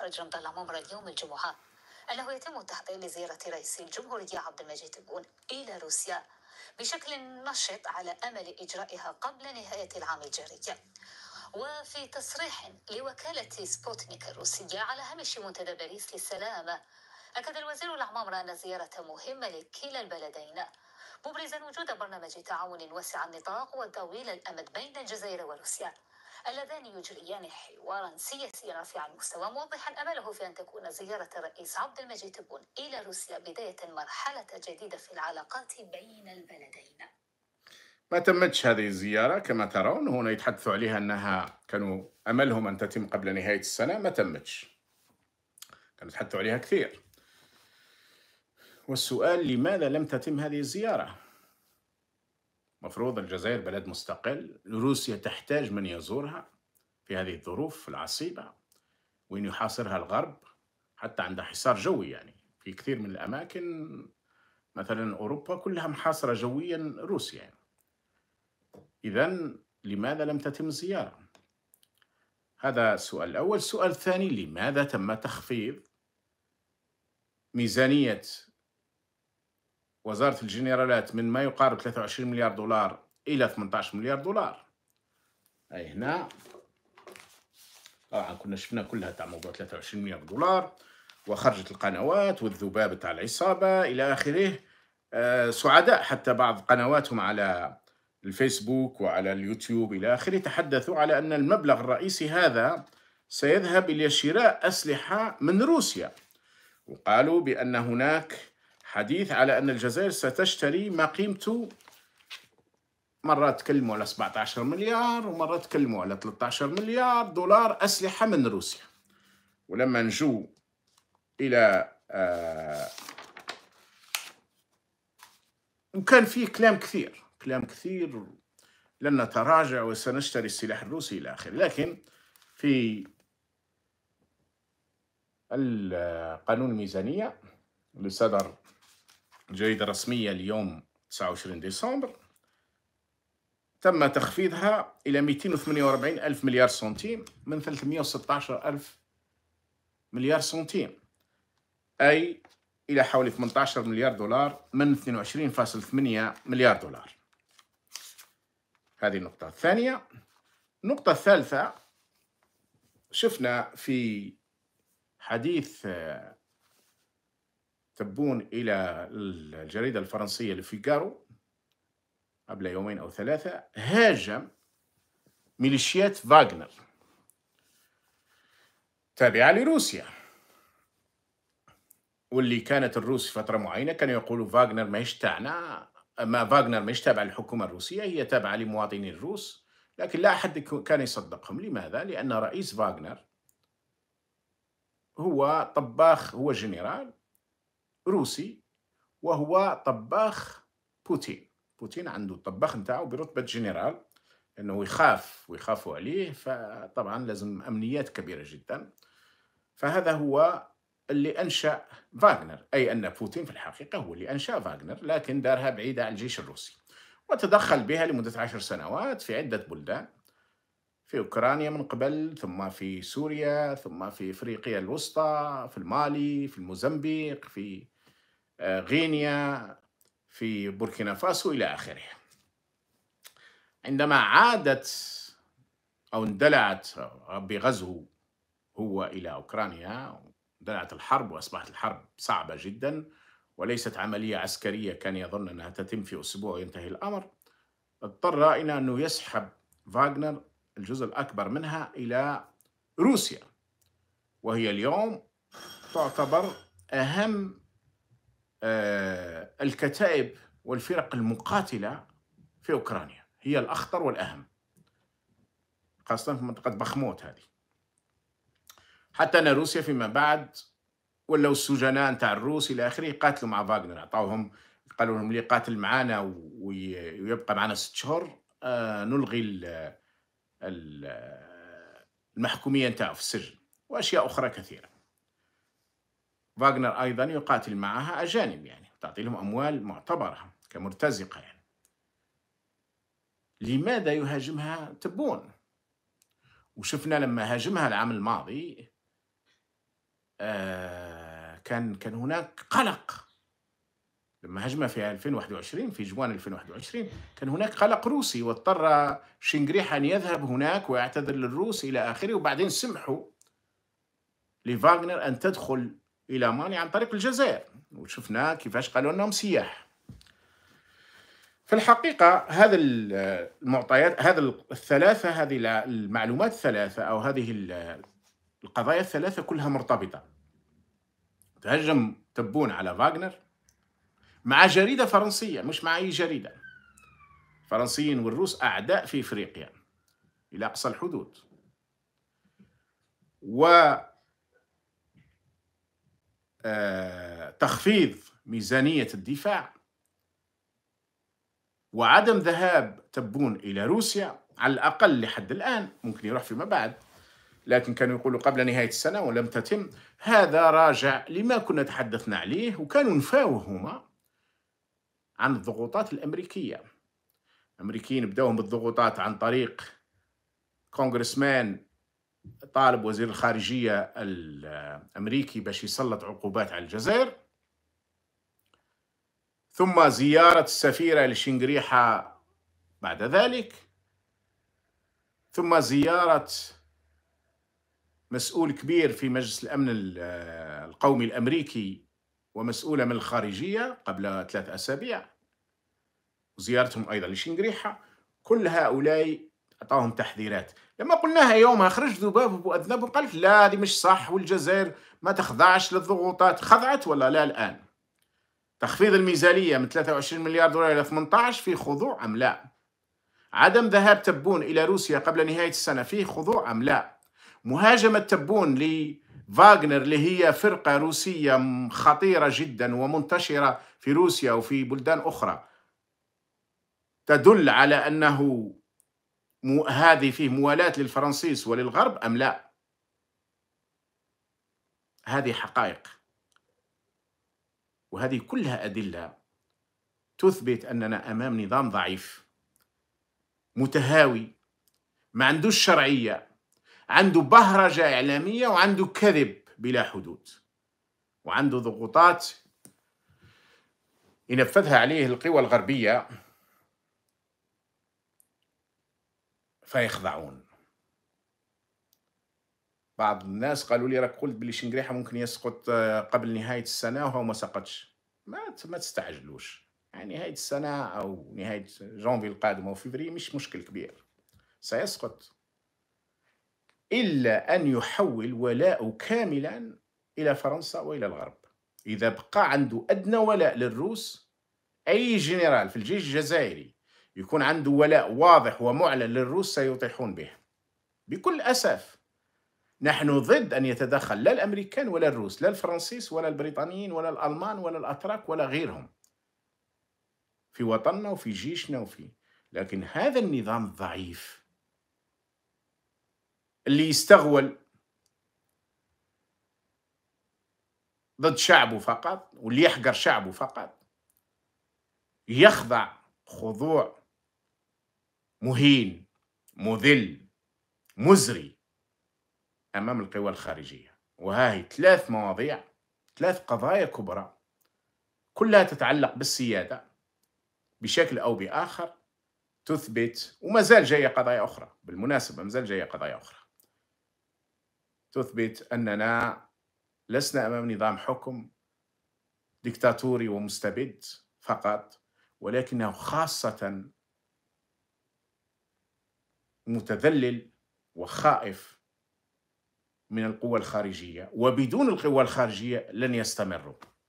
مخرج ممر اليوم الجمعة أنه يتم التحضير لزيارة رئيس الجمهورية عبد المجيد تبون إلى روسيا بشكل نشط على أمل إجرائها قبل نهاية العام الجاري وفي تصريح لوكالة سبوتنيك الروسية على هامش منتدى باريس للسلام أكد الوزير العمامرة أن زيارة مهمة لكلا البلدين مبرزا وجود برنامج تعاون واسع النطاق وطويل الأمد بين الجزائر وروسيا اللذان يجريان حوارا سياسيا رفيع المستوى موضحا امله في ان تكون زياره الرئيس عبد المجيد تبون الى روسيا بدايه مرحله جديده في العلاقات بين البلدين. ما تمتش هذه الزياره كما ترون هنا يتحدثوا عليها انها كانوا املهم ان تتم قبل نهايه السنه ما تمتش. كانوا يتحدثوا عليها كثير. والسؤال لماذا لم تتم هذه الزياره؟ مفروض الجزائر بلد مستقل روسيا تحتاج من يزورها في هذه الظروف العصيبة وين يحاصرها الغرب حتى عندها حصار جوي يعني في كثير من الأماكن مثلا أوروبا كلها محاصرة جويا روسيا يعني. إذا لماذا لم تتم الزيارة؟ هذا السؤال الأول السؤال الثاني لماذا تم تخفيض ميزانية وزارة الجنرالات من ما يقارب 23 مليار دولار إلى 18 مليار دولار أي هنا طبعا آه، كنا شفنا كلها تاع موضوع 23 مليار دولار وخرجت القنوات والذباب تاع العصابة إلى آخره آه، سعداء حتى بعض قنواتهم على الفيسبوك وعلى اليوتيوب إلى آخره تحدثوا على أن المبلغ الرئيسي هذا سيذهب إلى شراء أسلحة من روسيا وقالوا بأن هناك حديث على أن الجزائر ستشتري ما قيمته مرات تكلموا على 17 مليار ومرات تكلموا على 13 مليار دولار أسلحة من روسيا ولما نجو إلى آه وكان فيه كلام كثير كلام كثير لن نتراجع وسنشتري السلاح الروسي إلى آخره لكن في القانون الميزانية اللي صدر جريدة رسمية اليوم 29 ديسمبر تم تخفيضها إلى 248 ألف مليار سنتيم من 316 ألف مليار سنتيم أي إلى حوالي 18 مليار دولار من 22.8 مليار دولار هذه النقطة الثانية النقطة الثالثة شفنا في حديث تبون إلى الجريدة الفرنسية لفيجارو قبل يومين أو ثلاثة هاجم ميليشيات فاغنر تابعة لروسيا واللي كانت الروس في فترة معينة كانوا يقولوا فاغنر ماهيش تاعنا ما فاغنر ماهيش تابعة للحكومة الروسية هي تابعة لمواطني الروس لكن لا أحد كان يصدقهم لماذا؟ لأن رئيس فاغنر هو طباخ هو جنرال روسي وهو طباخ بوتين بوتين عنده الطباخ نتاعو برتبة جنرال لأنه يخاف ويخافوا عليه فطبعا لازم أمنيات كبيرة جدا فهذا هو اللي أنشأ فاغنر أي أن بوتين في الحقيقة هو اللي أنشأ فاغنر لكن دارها بعيدة عن الجيش الروسي وتدخل بها لمدة عشر سنوات في عدة بلدان في أوكرانيا من قبل ثم في سوريا ثم في إفريقيا الوسطى في المالي في الموزمبيق في غينيا في بوركينا فاسو إلى آخره عندما عادت أو اندلعت بغزو هو إلى أوكرانيا اندلعت الحرب وأصبحت الحرب صعبة جدا وليست عملية عسكرية كان يظن أنها تتم في أسبوع وينتهي الأمر اضطر إلى أنه يسحب فاغنر الجزء الأكبر منها إلى روسيا وهي اليوم تعتبر أهم آه، الكتائب والفرق المقاتلة في أوكرانيا هي الأخطر والأهم خاصة في منطقة بخموت هذه حتى أن روسيا فيما بعد ولاو السجناء نتاع الروس إلى آخره قاتلوا مع فاغنر أعطوهم قالوا لهم اللي قاتل معانا ويبقى معنا ست شهور آه، نلغي المحكومية نتاعو في السجن وأشياء أخرى كثيرة فاغنر أيضا يقاتل معها أجانب يعني تعطي لهم أموال معتبرة كمرتزقة يعني لماذا يهاجمها تبون وشفنا لما هاجمها العام الماضي آه، كان كان هناك قلق لما هاجمها في 2021 في جوان 2021 كان هناك قلق روسي واضطر شنغريح ان يذهب هناك ويعتذر للروس الى اخره وبعدين سمحوا لفاغنر ان تدخل الى مالي عن طريق الجزائر وشفنا كيفاش قالوا انهم سياح في الحقيقة هذا المعطيات هذا الثلاثة هذه المعلومات الثلاثة أو هذه القضايا الثلاثة كلها مرتبطة تهجم تبون على فاغنر مع جريدة فرنسية مش مع أي جريدة الفرنسيين والروس أعداء في إفريقيا إلى أقصى الحدود و آه، تخفيض ميزانية الدفاع وعدم ذهاب تبون إلى روسيا على الأقل لحد الآن ممكن يروح فيما بعد لكن كانوا يقولوا قبل نهاية السنة ولم تتم هذا راجع لما كنا تحدثنا عليه وكانوا نفاوه هما عن الضغوطات الأمريكية الأمريكيين بدأوهم بالضغوطات عن طريق كونغرسمان طالب وزير الخارجية الأمريكي باش يسلط عقوبات على الجزائر ثم زيارة السفيرة لشنغريحة بعد ذلك ثم زيارة مسؤول كبير في مجلس الأمن القومي الأمريكي ومسؤولة من الخارجية قبل ثلاث أسابيع وزيارتهم أيضا لشنغريحة كل هؤلاء اعطاهم تحذيرات لما قلناها يومها خرج ذباب واذنبه وقالت لا هذه مش صح والجزائر ما تخضعش للضغوطات خضعت ولا لا الان تخفيض الميزانيه من 23 مليار دولار الى 18 في خضوع ام لا عدم ذهاب تبون الى روسيا قبل نهايه السنه فيه خضوع ام لا مهاجمه تبون لفاغنر اللي هي فرقه روسيه خطيره جدا ومنتشره في روسيا وفي بلدان اخرى تدل على انه مو هذه فيه موالاة للفرنسيس وللغرب أم لا هذه حقائق وهذه كلها أدلة تثبت أننا أمام نظام ضعيف متهاوي ما عندوش شرعية عنده بهرجة إعلامية وعنده كذب بلا حدود وعنده ضغوطات ينفذها عليه القوى الغربية فيخضعون بعض الناس قالوا لي راك قلت بلي شنقريحه ممكن يسقط آه، قبل نهايه السنه وهو ما سقطش ما ما تستعجلوش يعني نهايه السنه او نهايه جونفي القادم او فيفري مش مشكل كبير سيسقط الا ان يحول ولاءه كاملا الى فرنسا والى الغرب اذا بقى عنده ادنى ولاء للروس اي جنرال في الجيش الجزائري يكون عنده ولاء واضح ومعلن للروس سيطيحون به بكل أسف نحن ضد أن يتدخل لا الأمريكان ولا الروس لا الفرنسيس ولا البريطانيين ولا الألمان ولا الأتراك ولا غيرهم في وطننا وفي جيشنا وفي لكن هذا النظام الضعيف اللي يستغول ضد شعبه فقط واللي يحقر شعبه فقط يخضع خضوع مهين مذل مزري امام القوى الخارجيه وهذه ثلاث مواضيع ثلاث قضايا كبرى كلها تتعلق بالسياده بشكل او باخر تثبت وما زال جايه قضايا اخرى بالمناسبه ما زال جايه قضايا اخرى تثبت اننا لسنا امام نظام حكم دكتاتوري ومستبد فقط ولكنه خاصه متذلل وخائف من القوى الخارجيه وبدون القوى الخارجيه لن يستمروا